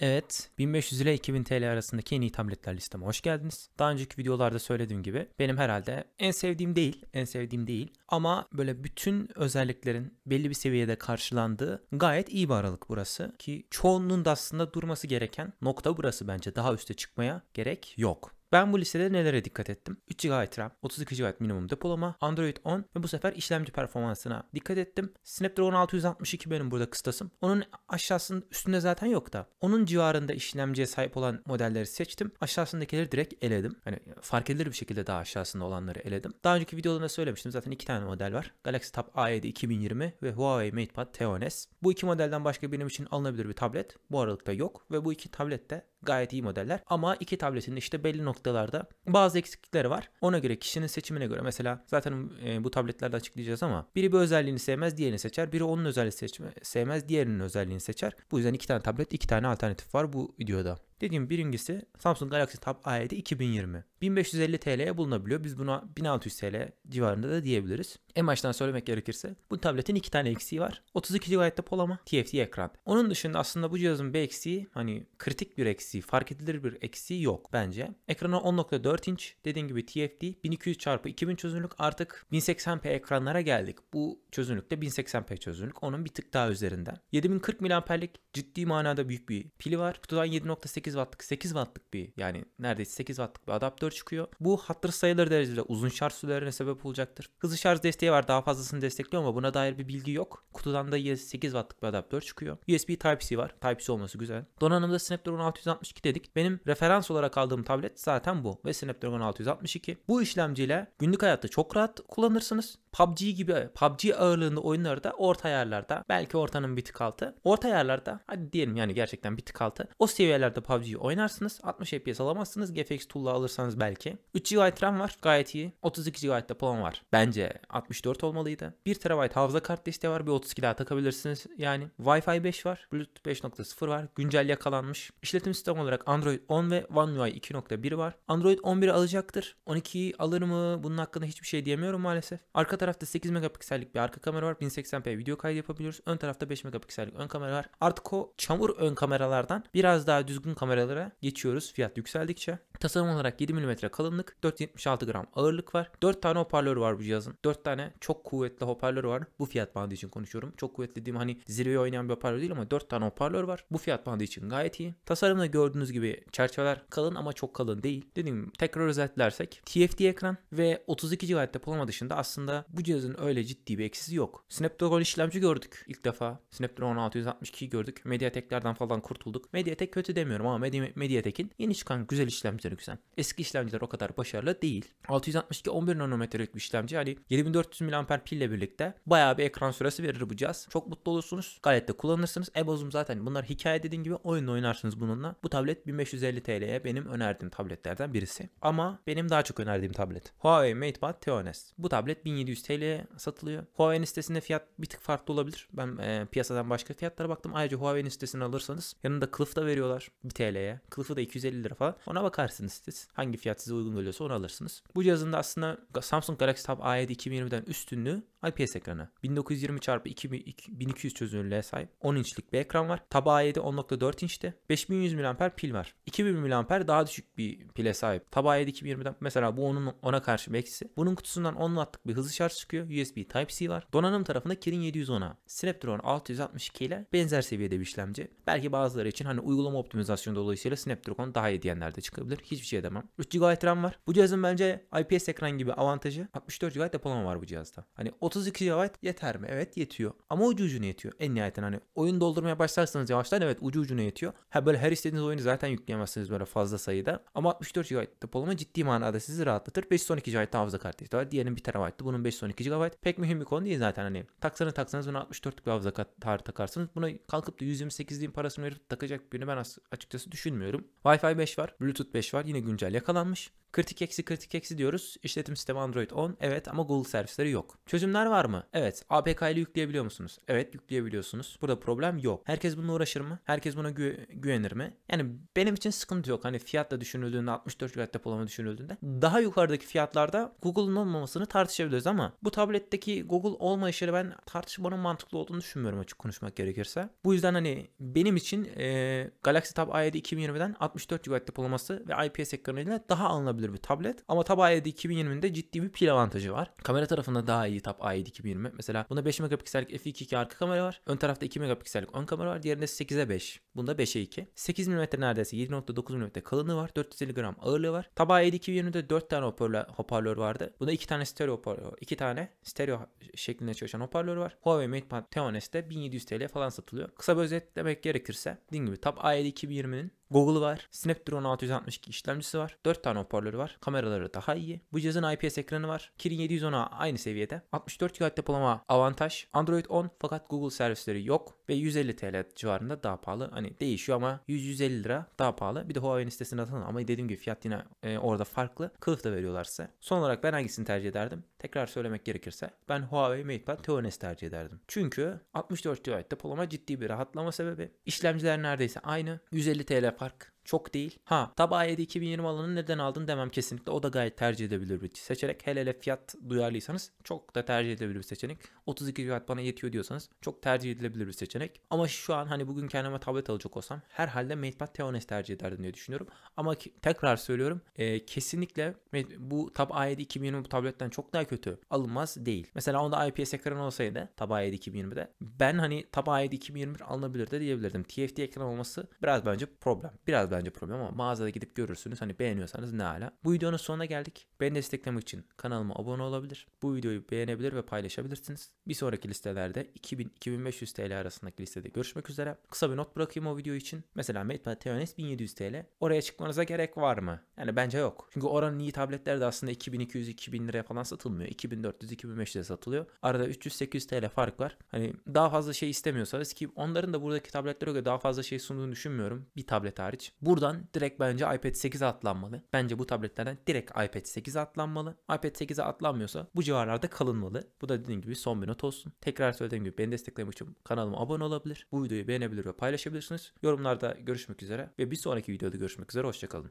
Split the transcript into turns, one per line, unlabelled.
Evet, 1500 ile 2000 TL arasındaki en iyi tabletler listeme hoş geldiniz. Daha önceki videolarda söylediğim gibi benim herhalde en sevdiğim değil, en sevdiğim değil ama böyle bütün özelliklerin belli bir seviyede karşılandığı gayet iyi bir aralık burası ki çoğunluğun da aslında durması gereken nokta burası bence. Daha üste çıkmaya gerek yok. Ben bu listede nelere dikkat ettim? 3 GB RAM, 32 GB minimum depolama, Android 10 ve bu sefer işlemci performansına dikkat ettim. Snapdragon 662 benim burada kıstasım. Onun aşağısının üstünde zaten yok da. Onun civarında işlemciye sahip olan modelleri seçtim. Aşağısındakileri direkt eledim. Hani fark edilir bir şekilde daha aşağısında olanları eledim. Daha önceki videolarında söylemiştim zaten iki tane model var. Galaxy Tab A7 2020 ve Huawei MatePad T10S. Bu iki modelden başka benim için alınabilir bir tablet bu aralıkta yok ve bu iki tablet de Gayet iyi modeller ama iki tabletin işte belli noktalarda bazı eksiklikleri var. Ona göre kişinin seçimine göre mesela zaten e, bu tabletlerde açıklayacağız ama biri bir özelliğini sevmez diğerini seçer. Biri onun özelliğini seçme, sevmez diğerinin özelliğini seçer. Bu yüzden iki tane tablet iki tane alternatif var bu videoda. Dediğim birincisi Samsung Galaxy Tab A7 2020. 1550 TL'ye bulunabiliyor. Biz buna 1600 TL civarında da diyebiliriz. En baştan söylemek gerekirse bu tabletin iki tane eksiği var. 32 GB depolama, TFT ekran. Onun dışında aslında bu cihazın bir eksiği hani kritik bir eksiği, fark edilir bir eksiği yok bence. Ekranı 10.4 inç, dediğim gibi TFT 1200 çarpı 2000 çözünürlük artık 1080p ekranlara geldik. Bu çözünürlükte 1080p çözünürlük onun bir tık daha üzerinden. 7040 mAh'lik ciddi manada büyük bir pili var. Kutudan 7.8 wattlık 8 wattlık bir yani neredeyse 8 wattlık bir adaptör çıkıyor. Bu hatır sayılır derecede uzun şarj sürelerine sebep olacaktır. Hızlı şarj desteği var daha fazlasını destekliyor ama buna dair bir bilgi yok. Kutudan da 8 wattlık bir adaptör çıkıyor. USB Type-C var. Type-C olması güzel. Donanımda Snapdragon 662 dedik. Benim referans olarak aldığım tablet zaten bu ve Snapdragon 662. Bu işlemciyle günlük hayatta çok rahat kullanırsınız. PUBG gibi PUBG ağırlığında oyunları da orta ayarlarda belki ortanın bir tık altı. Orta ayarlarda hadi diyelim yani gerçekten bir tık altı. O seviyelerde PUBG'yi oynarsınız. 60 FPS alamazsınız. GFX Tool'la alırsanız belki. 3 GB RAM var. Gayet iyi. 32 GB depolama var. Bence 64 olmalıydı. 1 TB hafıza kart desteği var. Bir 32 daha takabilirsiniz. Yani Wi-Fi 5 var. Bluetooth 5.0 var. Güncel yakalanmış. İşletim sistemi olarak Android 10 ve One UI 2.1 var. Android 11 alacaktır. 12'yi alır mı? Bunun hakkında hiçbir şey diyemiyorum maalesef. Arka tarafta 8 megapiksellik bir arka kamera var. 1080p video kaydı yapabiliyoruz. Ön tarafta 5 megapiksellik ön kamera var. Artık o çamur ön kameralardan biraz daha düzgün kameralara geçiyoruz fiyat yükseldikçe. Tasarım olarak 7 mm kalınlık, 4.76 gram ağırlık var. 4 tane hoparlör var bu cihazın. 4 tane çok kuvvetli hoparlör var. Bu fiyat bandı için konuşuyorum. Çok kuvvetli dediğim hani zirveye oynayan bir hoparlör değil ama 4 tane hoparlör var. Bu fiyat bandı için gayet iyi. Tasarımda gördüğünüz gibi çerçeveler kalın ama çok kalın değil. Dediğim gibi tekrar özetlersek TFT ekran ve 32 GB depolama dışında aslında bu cihazın öyle ciddi bir eksisi yok. Snapdragon işlemci gördük ilk defa. Snapdragon 662 gördük. Mediatek'lerden falan kurtulduk. Mediatek kötü demiyorum ama Mediatek'in yeni çıkan güzel işlemci işlemciler yükselen. Eski işlemciler o kadar başarılı değil. 662 11 nanometrelik bir işlemci yani 7400 mAh pille birlikte bayağı bir ekran süresi verir bu cihaz. Çok mutlu olursunuz. Gayet de kullanırsınız. EBOS'um zaten bunlar hikaye dediğim gibi oyun oynarsınız bununla. Bu tablet 1550 TL'ye benim önerdiğim tabletlerden birisi. Ama benim daha çok önerdiğim tablet. Huawei MatePad T10S. Bu tablet 1700 TL'ye satılıyor. Huawei'nin sitesinde fiyat bir tık farklı olabilir. Ben e, piyasadan başka fiyatlara baktım. Ayrıca Huawei'nin sitesini alırsanız yanında kılıf da veriyorlar 1 TL'ye. Kılıfı da 250 lira falan. Ona bakarsınız gidersiniz siz. Hangi fiyat size uygun geliyorsa onu alırsınız. Bu cihazın da aslında Samsung Galaxy Tab A7 2020'den üstünlüğü IPS ekranı. 1920x1200 çözünürlüğe sahip. 10 inçlik bir ekran var. Tabağı 7 10.4 inçte. 5100 mAh pil var. 2000 mAh daha düşük bir pile sahip. Tabağı 7 2020'den mesela bu onun ona karşı bir eksi. Bunun kutusundan 10 wattlık bir hızlı şarj çıkıyor. USB Type-C var. Donanım tarafında Kirin 710'a. Snapdragon 662 ile benzer seviyede bir işlemci. Belki bazıları için hani uygulama optimizasyonu dolayısıyla Snapdragon daha iyi diyenler de çıkabilir. Hiçbir şey demem. 3 GB RAM var. Bu cihazın bence IPS ekran gibi avantajı 64 GB depolama var bu cihazda. Hani 30 32 GB yeter mi? Evet yetiyor. Ama ucu ucuna yetiyor. En nihayetinde hani oyun doldurmaya başlarsanız yavaştan evet ucu ucuna yetiyor. Ha böyle her istediğiniz oyunu zaten yükleyemezsiniz böyle fazla sayıda. Ama 64 GB depolama ciddi manada sizi rahatlatır. 512 GB hafıza kartı işte var. Diğerinin 1 TB'tı. Bunun 512 GB. Pek mühim bir konu değil zaten hani. Taksanız taksanız buna 64 GB hafıza kartı takarsınız. Buna kalkıp da 128'liğin parasını verip takacak birini ben açıkçası düşünmüyorum. Wi-Fi 5 var. Bluetooth 5 var. Yine güncel yakalanmış. Kritik eksi kritik eksi diyoruz. İşletim sistemi Android 10. Evet ama Google servisleri yok. Çözümler Bunlar var mı? Evet. APK ile yükleyebiliyor musunuz? Evet yükleyebiliyorsunuz. Burada problem yok. Herkes bununla uğraşır mı? Herkes buna gü- güvenir mi? Yani benim için sıkıntı yok. Hani fiyatla düşünüldüğünde 64 GB depolama düşünüldüğünde daha yukarıdaki fiyatlarda Google'un olmamasını tartışabiliriz ama bu tabletteki Google olmayışıyla ben tartışmanın mantıklı olduğunu düşünmüyorum açık konuşmak gerekirse. Bu yüzden hani benim için e, Galaxy Tab A7 2020'den 64 GB depolaması ve IPS ekranıyla daha alınabilir bir tablet. Ama Tab A7 2020'de ciddi bir pil avantajı var. Kamera tarafında daha iyi Tab A7 2020. Mesela bunda 5 megapiksellik f2.2 arka kamera var. Ön tarafta 2 megapiksellik ön kamera var. Diğerinde 8'e 5. Bunda 5'e 2. 8 mm neredeyse 7.9 mm kalınlığı var. 450 gram ağırlığı var. Tabağı 7.220'de 4 tane hoparlör, hoparlör vardı. Bunda 2 tane stereo hoparlör var. 2 tane stereo şeklinde çalışan hoparlör var. Huawei MatePad T10S'de 1700 TL falan satılıyor. Kısa bir özetlemek gerekirse dediğim gibi Tab A7 2020'nin Google var. Snapdragon 662 işlemcisi var. 4 tane hoparlörü var. Kameraları daha iyi. Bu cihazın IPS ekranı var. Kirin 710'a aynı seviyede. 64 GB depolama avantaj. Android 10 fakat Google servisleri yok ve 150 TL civarında daha pahalı. Hani değişiyor ama 100-150 lira daha pahalı. Bir de Huawei'nin sitesinde atılan ama dediğim gibi fiyat yine e, orada farklı. Kılıf da veriyorlarsa. Son olarak ben hangisini tercih ederdim? Tekrar söylemek gerekirse ben Huawei MatePad T10S tercih ederdim. Çünkü 64 GB depolama ciddi bir rahatlama sebebi. İşlemciler neredeyse aynı. 150 TL park. Çok değil. Ha tabi i7 2020 alanı neden aldın demem kesinlikle. O da gayet tercih edebilir bir seçenek. Hele hele fiyat duyarlıysanız çok da tercih edilebilir bir seçenek. 32 GB bana yetiyor diyorsanız çok tercih edilebilir bir seçenek. Ama şu an hani bugün kendime tablet alacak olsam herhalde MatePad Teones tercih ederdim diye düşünüyorum. Ama tekrar söylüyorum e, kesinlikle bu Tab i7 2020 bu tabletten çok daha kötü alınmaz değil. Mesela onda IPS ekran olsaydı Tab i7 2020'de ben hani Tab i7 2021 alınabilir de diyebilirdim. TFT ekran olması biraz bence problem. Biraz bence problem ama mağazada gidip görürsünüz. Hani beğeniyorsanız ne ala. Bu videonun sonuna geldik. Beni desteklemek için kanalıma abone olabilir. Bu videoyu beğenebilir ve paylaşabilirsiniz. Bir sonraki listelerde 2000-2500 TL arasındaki listede görüşmek üzere. Kısa bir not bırakayım o video için. Mesela MatePad TNS 1700 TL. Oraya çıkmanıza gerek var mı? Yani bence yok. Çünkü oranın iyi tabletleri de aslında 2200-2000 liraya falan satılmıyor. 2400-2500'e satılıyor. Arada 300-800 TL fark var. Hani daha fazla şey istemiyorsanız ki onların da buradaki tabletlere göre daha fazla şey sunduğunu düşünmüyorum. Bir tablet hariç. Buradan direkt bence iPad 8'e atlanmalı. Bence bu tabletlerden direkt iPad 8'e atlanmalı. iPad 8'e atlanmıyorsa bu civarlarda kalınmalı. Bu da dediğim gibi son bir not olsun. Tekrar söylediğim gibi beni desteklemek için kanalıma abone olabilir. Bu videoyu beğenebilir ve paylaşabilirsiniz. Yorumlarda görüşmek üzere ve bir sonraki videoda görüşmek üzere. Hoşçakalın.